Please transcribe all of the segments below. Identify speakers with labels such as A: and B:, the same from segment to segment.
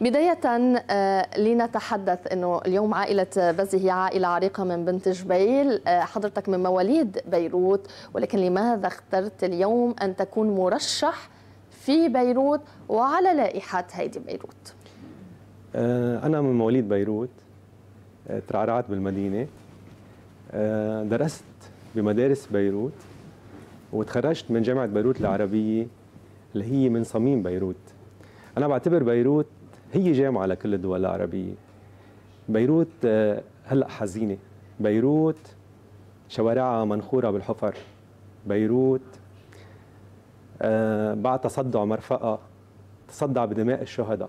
A: بداية آه، لنتحدث أنه اليوم عائلة بزي هي عائلة عريقة من بنت جبيل آه، حضرتك من مواليد بيروت ولكن لماذا اخترت اليوم أن تكون مرشح في بيروت وعلى لائحة هيدي بيروت
B: آه، أنا من مواليد بيروت ترعرعت بالمدينة درست بمدارس بيروت وتخرجت من جامعة بيروت العربية اللي هي من صميم بيروت أنا بعتبر بيروت هي جامعه لكل الدول العربيه بيروت آه، هلا حزينه بيروت شوارعها منخوره بالحفر بيروت آه، بعد تصدع مرفقه تصدع بدماء الشهداء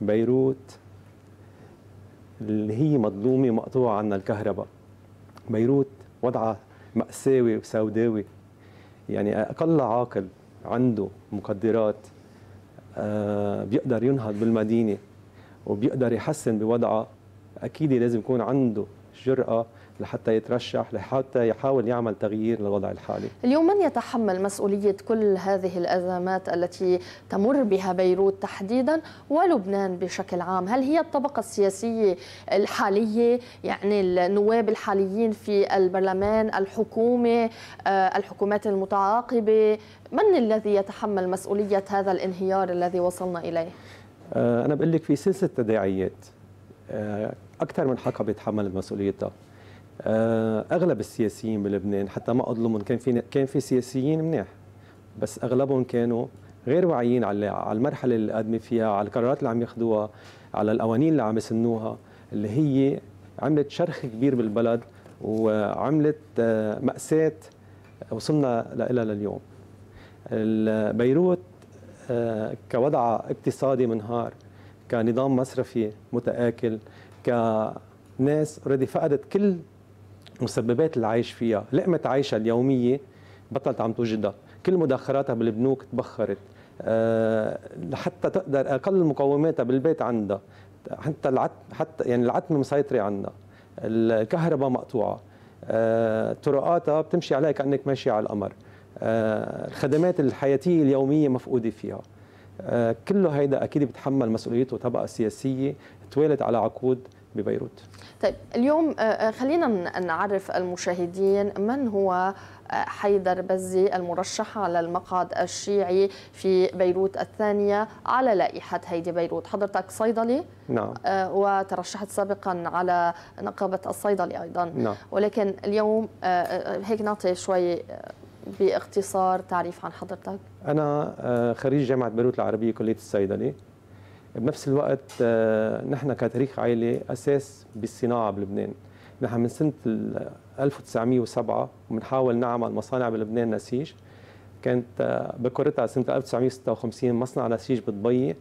B: بيروت اللي هي مظلومه مقطوعه عنا الكهرباء بيروت وضعها مأساوي وسوداوي يعني أقل عاقل عنده مقدرات آه، بيقدر ينهض بالمدينه وبيقدر يحسن بوضعها اكيد لازم يكون عنده الجرأه لحتى يترشح لحتى يحاول يعمل تغيير للوضع الحالي
A: اليوم من يتحمل مسؤولية كل هذه الأزمات التي تمر بها بيروت تحديدا ولبنان بشكل عام هل هي الطبقة السياسية الحالية يعني النواب الحاليين في البرلمان الحكومة آه، الحكومات المتعاقبة من الذي يتحمل مسؤولية هذا الانهيار الذي وصلنا إليه؟
B: آه، أنا بقول لك في سلسلة تداعيات آه، أكثر من حقبة يتحمل مسؤوليتها آه، اغلب السياسيين بلبنان حتى ما اظلمهم كان في كان في سياسيين منيح بس اغلبهم كانوا غير واعيين على على المرحله اللي قادمه فيها على القرارات اللي عم ياخذوها على القوانين اللي عم يسنوها اللي هي عملت شرخ كبير بالبلد وعملت آه، مأساة وصلنا لها لليوم بيروت آه، كوضع اقتصادي منهار كنظام مصرفي متآكل كناس اوريدي فقدت كل مسببات اللي عايش فيها لقمة عيشها اليومية بطلت عم توجدها كل مدخراتها بالبنوك تبخرت أه حتى تقدر اقل مقوماتها بالبيت عندها حتى العتم حتى يعني العتمه مسيطره عندها الكهرباء مقطوعه أه طرقاتها بتمشي عليها كانك ماشي على القمر أه الخدمات الحياتيه اليوميه مفقوده فيها آه، كله هيدا اكيد بتحمل مسؤوليته طبقه سياسيه توالت على عقود ببيروت
A: طيب اليوم آه، آه، خلينا نعرف المشاهدين من هو آه، حيدر بزي المرشح على المقعد الشيعي في بيروت الثانية على لائحة هيدي بيروت حضرتك صيدلي نعم وترشحت سابقا على نقابة الصيدلي أيضا نعم. ولكن اليوم هيك نعطي شوي باختصار تعريف عن حضرتك
B: أنا خريج جامعة بيروت العربية كلية الصيدلة بنفس الوقت آه، نحن كتاريخ عائلة أساس بالصناعة بلبنان نحن من سنة 1907 بنحاول نعمل مصانع بلبنان نسيج كانت آه، بكرتها سنة 1956 مصنع نسيج بدبي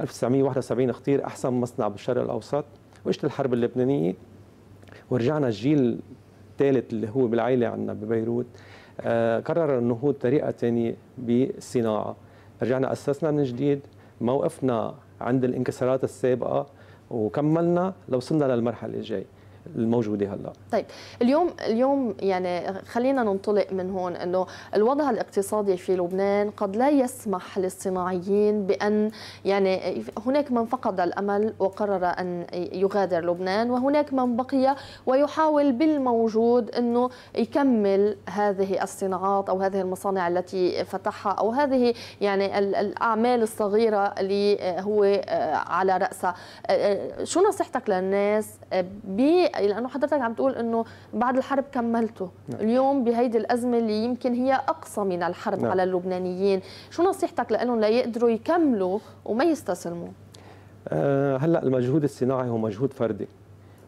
B: 1971 اختير أحسن مصنع بالشرق الأوسط وإجت الحرب اللبنانية ورجعنا الجيل الثالث اللي هو بالعائلة عندنا ببيروت آه، قرر النهوض طريقة ثانية بالصناعة رجعنا أسسنا من جديد ما وقفنا عند الانكسارات السابقه وكملنا لوصلنا للمرحله الجايه الموجوده هلا
A: طيب اليوم اليوم يعني خلينا ننطلق من هون انه الوضع الاقتصادي في لبنان قد لا يسمح للصناعيين بان يعني هناك من فقد الامل وقرر ان يغادر لبنان وهناك من بقي ويحاول بالموجود انه يكمل هذه الصناعات او هذه المصانع التي فتحها او هذه يعني الاعمال الصغيره اللي هو آه، على راسها آه، آه، شو نصيحتك للناس ب يعني لانه حضرتك عم تقول انه بعد الحرب كملته نعم. اليوم بهيدي الازمه اللي يمكن هي اقصى من الحرب نعم. على اللبنانيين شو نصيحتك لهم ليقدروا يكملوا وما يستسلموا
B: أه هلا المجهود الصناعي هو مجهود فردي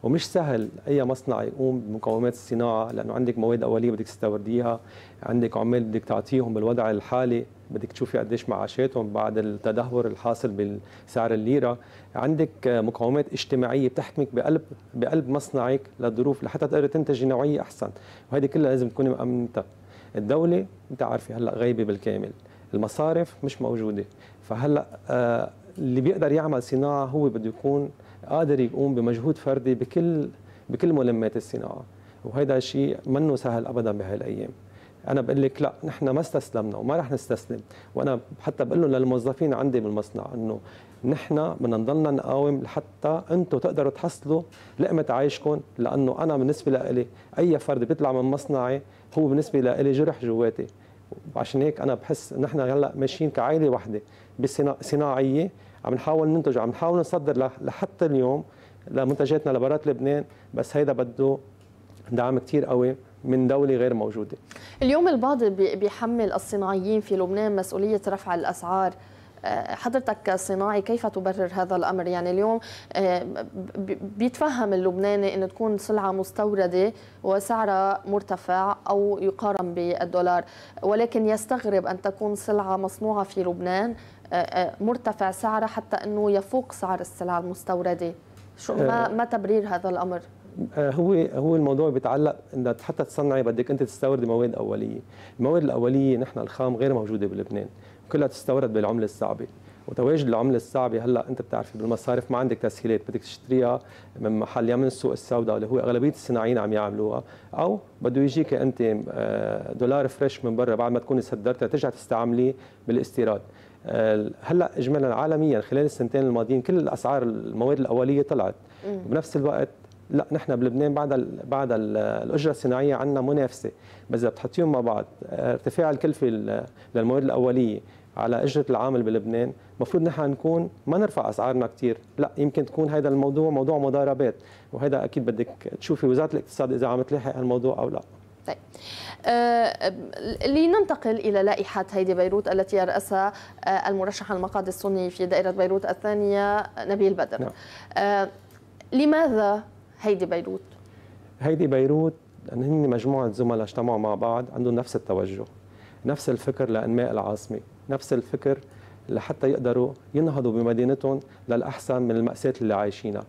B: ومش سهل اي مصنع يقوم بمقومات الصناعه لانه عندك مواد اوليه بدك تستورديها عندك عمال بدك تعطيهم بالوضع الحالي بدك تشوفي قديش معاشاتهم بعد التدهور الحاصل بسعر الليره عندك مقومات اجتماعيه بتحكمك بقلب بقلب مصنعك للظروف لحتى تقدر تنتجي نوعيه احسن وهيدي كلها لازم تكوني مأمنتها الدوله انت عارفه هلا غايبه بالكامل المصارف مش موجوده فهلا آه اللي بيقدر يعمل صناعه هو بده يكون قادر يقوم بمجهود فردي بكل بكل ملمات الصناعه وهيدا الشيء منه سهل ابدا بهالايام انا بقول لك لا نحن ما استسلمنا وما رح نستسلم وانا حتى بقول لهم للموظفين عندي بالمصنع انه نحن بدنا نضلنا نقاوم لحتى انتم تقدروا تحصلوا لقمه عيشكم لانه انا بالنسبه لي اي فرد بيطلع من مصنعي هو بالنسبه لي جرح جواتي عشان هيك انا بحس نحن هلا ماشيين كعائله وحده بصناعيه عم نحاول ننتج عم نحاول نصدر لحتى اليوم لمنتجاتنا لبرات لبنان بس هيدا بده دعم كثير قوي من دولة غير موجودة
A: اليوم البعض بيحمل الصناعيين في لبنان مسؤولية رفع الأسعار آه، حضرتك صناعي كيف تبرر هذا الأمر يعني اليوم آه، بيتفهم اللبناني أن تكون سلعة مستوردة وسعرها مرتفع أو يقارن بالدولار ولكن يستغرب أن تكون سلعة مصنوعة في لبنان آه، آه، مرتفع سعرها حتى انه يفوق سعر السلع المستورده شو آه، ما ما تبرير هذا الامر
B: هو هو الموضوع بيتعلق انك حتى تصنعي بدك انت تستوردي مواد اوليه، المواد الاوليه نحن الخام غير موجوده بلبنان، كلها تستورد بالعمله الصعبه، وتواجد العمله الصعبه هلا انت بتعرفي بالمصارف ما عندك تسهيلات بدك تشتريها من محل يا من السوق السوداء اللي هو اغلبيه الصناعيين عم يعملوها او بده يجيك انت دولار فريش من برا بعد ما تكوني صدرتها ترجع تستعمليه بالاستيراد آه، هلا اجمالا عالميا خلال السنتين الماضيين كل الاسعار المواد الاوليه طلعت بنفس الوقت لا نحن بلبنان بعد الـ بعد الـ الاجره الصناعيه عندنا منافسه بس اذا بتحطيهم مع بعض آه، ارتفاع الكلفه للمواد الاوليه على اجره العامل بلبنان المفروض نحن نكون ما نرفع اسعارنا كثير لا يمكن تكون هذا الموضوع موضوع مضاربات وهذا اكيد بدك تشوفي وزاره الاقتصاد اذا عم تلاحق الموضوع او لا
A: طيب آه لننتقل إلى لائحة هيدي بيروت التي يرأسها آه المرشح المقاد السني في دائرة بيروت الثانية نبيل بدر نعم. آه لماذا هيدي بيروت؟
B: هيدي بيروت يعني هن مجموعة زملاء اجتمعوا مع بعض عندهم نفس التوجه نفس الفكر لانماء العاصمه، نفس الفكر لحتى يقدروا ينهضوا بمدينتهم للاحسن من الماساه اللي عايشينها.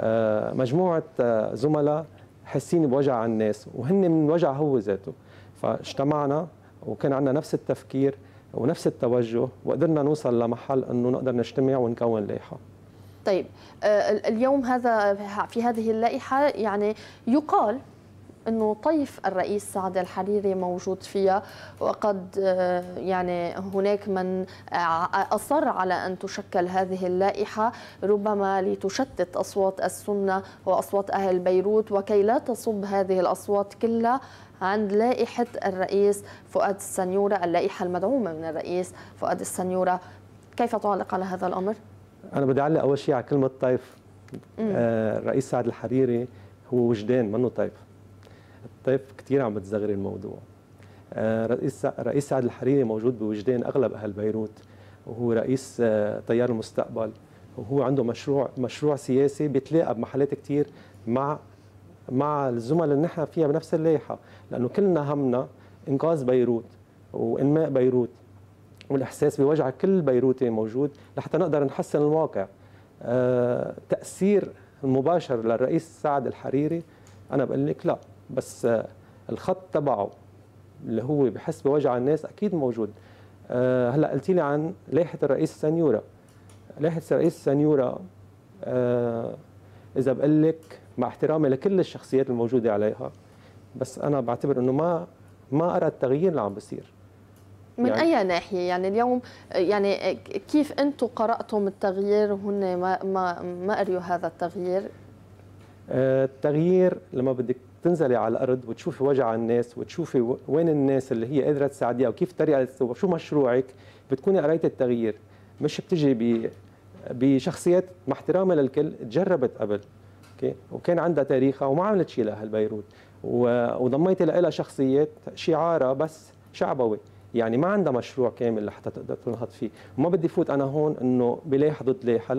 B: آه، مجموعه آه، زملاء حاسين بوجع الناس وهن من وجع هو ذاته فاجتمعنا وكان عندنا نفس التفكير ونفس التوجه وقدرنا نوصل لمحل انه نقدر نجتمع ونكون لائحه
A: طيب آه، اليوم هذا في هذه اللائحه يعني يقال انه طيف الرئيس سعد الحريري موجود فيها وقد آه، يعني هناك من آه، اصر على ان تشكل هذه اللائحه ربما لتشتت اصوات السنه واصوات اهل بيروت وكي لا تصب هذه الاصوات كلها عند لائحه الرئيس فؤاد السنيوره اللائحه المدعومه من الرئيس فؤاد السنيوره كيف تعلق على هذا الامر؟
B: انا بدي اعلق اول شيء على كلمه طيف الرئيس آه، سعد الحريري هو وجدان منه طيف الطيف كثير عم بتزغري الموضوع آه، رئيس رئيس سعد الحريري موجود بوجدان اغلب اهل بيروت وهو رئيس تيار آه، المستقبل وهو عنده مشروع مشروع سياسي بيتلاقى بمحلات كثير مع مع الزملاء اللي نحن فيها بنفس اللايحه لانه كلنا همنا انقاذ بيروت وانماء بيروت والاحساس بوجع كل بيروتي موجود لحتى نقدر نحسن الواقع آه، تاثير المباشر للرئيس سعد الحريري انا بقول لك لا بس الخط تبعه اللي هو بحس بوجع الناس اكيد موجود آه، هلا قلت لي عن لائحه الرئيس السنيوره لائحه الرئيس السنيوره آه، اذا بقول لك مع احترامي لكل الشخصيات الموجوده عليها بس انا بعتبر انه ما ما ارى التغيير اللي عم بيصير من يعني
A: اي ناحيه يعني اليوم يعني كيف انتم قراتم التغيير وهن ما ما ما قريوا هذا التغيير
B: آه، التغيير لما بدك تنزلي على الارض وتشوفي وجع الناس وتشوفي وين الناس اللي هي قادره تساعديها وكيف طريقه وشو مشروعك بتكوني قريتي التغيير مش بتجي بشخصيات مع احترامها للكل تجربت قبل اوكي وكان عندها تاريخها وما عملت شيء لاهل بيروت وضميت لها شخصيات شعارها بس شعبوي يعني ما عندها مشروع كامل لحتى تقدر تنهض فيه وما بدي فوت انا هون انه بلاح ضد لاح